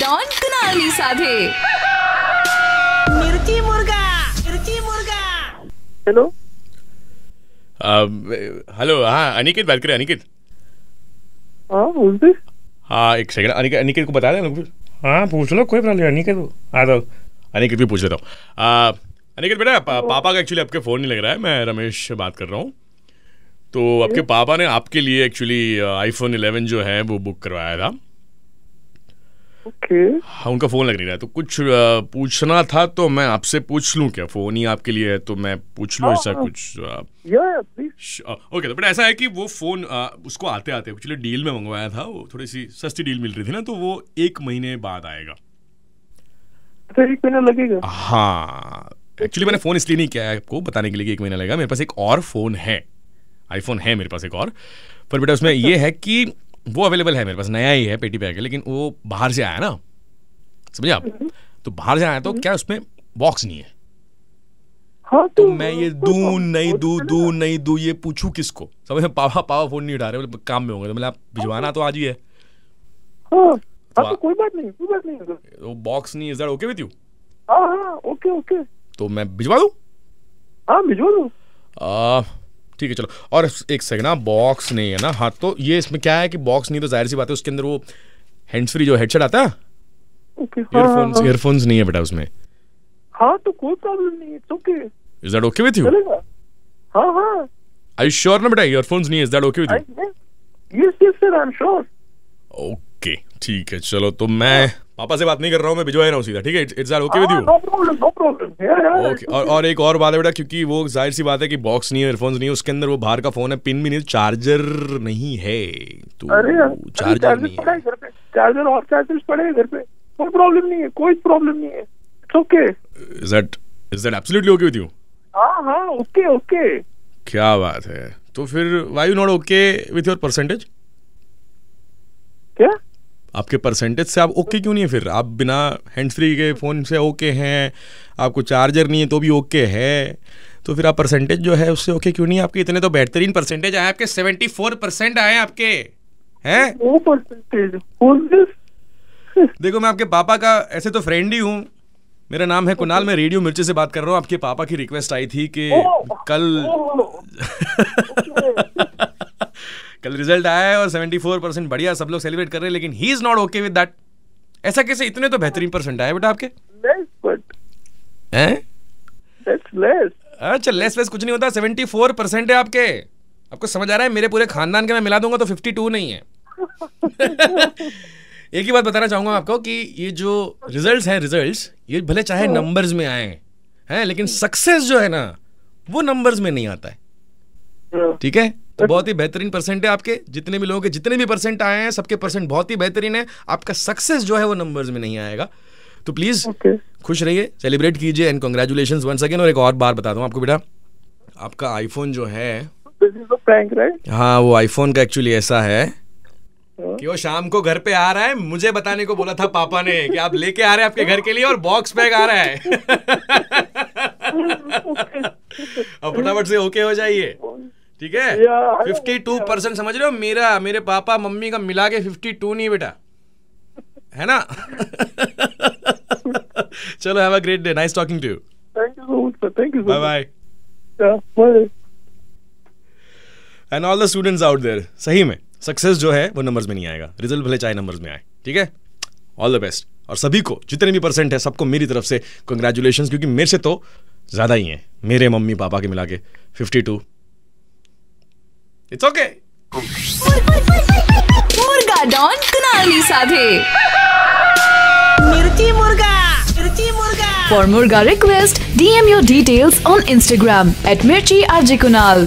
Don कुनाली साधे मिर्ची मुर्गा मिर्ची मुर्गा हेलो हेलो um, हाँ अनिकेत बात करें अनिकेत हाँ, हाँ एक सेकंड अनिकेत अनिकेत को बता दें लोग हाँ पूछ लो कोई प्रॉब्लम अनिकेत आ जाओ अनिकेत भी पूछ लेता हूँ अनिकेत बेटा पा, पापा का एक्चुअली आपके फ़ोन नहीं लग रहा है मैं रमेश बात कर रहा हूँ तो आपके पापा ने आपके लिए एक्चुअली आईफोन 11 जो है वो बुक करवाया था okay. हाँ उनका फ़ोन लग नहीं रहा तो कुछ पूछना था तो मैं आपसे पूछ लूँ क्या फ़ोन ही आपके लिए है तो मैं पूछ लू हाँ, ऐसा हाँ। कुछ ओके तो बट ऐसा है कि वो फ़ोन उसको आते आते एक्चुअली डील में मंगवाया था वो थोड़ी सी सस्ती डील मिल रही थी ना तो वो एक महीने बाद आएगा तो लगेगा हाँ एक्चुअली मैंने फ़ोन इसलिए नहीं किया आपको बताने के लिए कि एक महीना लगेगा मेरे पास एक और फ़ोन है आईफोन है मेरे पास एक और पर बेटा उसमें अच्छा। ये है कि वो अवेलेबल है मेरे पास नया ही है पेटी पैक है लेकिन वो बाहर से आया ना समझे आप हम्म। तो बाहर से आया तो हम्म। क्या उसमें बॉक्स नहीं है हाँ तो, तो मैं ये तो दू नहीं दू दू नहीं दू ये पूछू किसको समझ पापा पापा फोन नहीं उठा रहे मतलब काम में होंगे तो मतलब आप भिजवाना तो आज ही है हाँ, हाँ, तो, तो बॉक्स नहीं is okay with you okay okay तो मैं भिजवा दू हां भिजवा दूं ठीक है चलो और एक सेकंड ना बॉक्स नहीं है ना हाँ तो ये इसमें क्या है कि बॉक्स नहीं तो जाहिर सी बात है उसके अंदर वो हैंड्स फ्री जो हेडसेट आता है ईयरफोन्स ईयरफोन्स हाँ, हाँ। नहीं है बेटा उसमें हाँ तो कोई प्रॉब्लम नहीं it's okay is that okay with you हाँ हाँ आर यू श्योर ना बेटा ईयरफोन्स नहीं है is that okay with you yes yes sir I am sure okay ठीक है चलो तो मैं हाँ. पापा से बात नहीं कर रहा हूँ मैं भिजवा रहा हूँ सीधा ठीक है it's okay with you okay और और एक और बात है बेटा क्योंकि वो जाहिर सी बात है कि बॉक्स नहीं है एयरफोन्स नहीं है उसके अंदर वो बाहर का फोन है पिन भी नहीं चार्जर नहीं है तो अरे, चार्जर नहीं है चार्जर और चार्जर पड़े घर पे कोई प्रॉब्लम नहीं है कोई प्रॉब्लम नहीं है it's okay is that is that absolutely okay with you हां हां ओके ओके क्या बात है तो फिर why you not okay with your percentage क्या आपके परसेंटेज से आप ओके okay क्यों नहीं है फिर आप बिना हैंड फ्री के फ़ोन से ओके okay हैं आपको चार्जर नहीं है तो भी ओके okay है तो फिर आप परसेंटेज जो है उससे ओके क्यों नहीं आपके इतने तो बेहतरीन परसेंटेज आए आपके सेवेंटी फोर परसेंट आए आपके हैं देखो मैं आपके पापा का ऐसे तो फ्रेंड ही हूँ मेरा नाम है कुणाल मैं रेडियो मिर्ची से बात कर रहा हूँ आपके पापा की रिक्वेस्ट आई थी कि कल कल रिजल्ट आया है और 74 परसेंट बढ़िया सब लोग सेलिब्रेट कर रहे हैं लेकिन he is not okay with that ऐसा कैसे इतने तो बेहतरीन परसेंट आए बेटा आपके अच्छा लेस लेस कुछ नहीं होता सेवेंटी फोर परसेंट है आपके आपको समझ आ रहा है मेरे पूरे खानदान के मैं मिला दूंगा तो फिफ्टी टू नहीं है एक ही बात बताना चाहूंगा आपको कि ये जो रिजल्ट्स हैं रिजल्ट्स ये भले चाहे नंबर्स हाँ। में आए हैं लेकिन सक्सेस जो है ना वो नंबर्स में नहीं आता है हाँ। ठीक है तो बहुत ही बेहतरीन परसेंट है आपके जितने भी लोगों के जितने भी परसेंट आए हैं सबके परसेंट बहुत ही बेहतरीन है आपका सक्सेस जो है वो नंबर्स में नहीं आएगा तो प्लीज खुश रहिए सेलिब्रेट कीजिए एंड कॉन्ग्रेचुलेशन वन सेकेंड और एक और बार बता दूं आपको बेटा आपका आईफोन जो है हाँ वो आईफोन का एक्चुअली ऐसा है हाँ। कि वो शाम को घर पे आ रहा है मुझे बताने को बोला था पापा ने कि आप लेके आ रहे हैं आपके घर के लिए और बॉक्स बैग आ रहा है अब फटाफट से ओके हो जाइए ठीक है फिफ्टी टू परसेंट समझ रहे हो मेरा मेरे पापा मम्मी का मिला के फिफ्टी टू नहीं बेटा है ना चलो have a great day nice talking to you thank you so much thank you bye bye and all the students out there सही में सक्सेस जो है वो नंबर्स में नहीं आएगा रिजल्ट भले चाहे नंबर्स में आए ठीक है ऑल द बेस्ट और सभी को जितने भी परसेंट है सबको मेरी तरफ से कंग्रेचुलेशन क्योंकि मेरे से तो ज़्यादा ही है मेरे मम्मी पापा के मिला के fifty two it's okay Murga डॉन कुनाली साधे Mirchi Murga Mirchi Murga for Murga request DM your details on Instagram at Mirchi RJ Kunal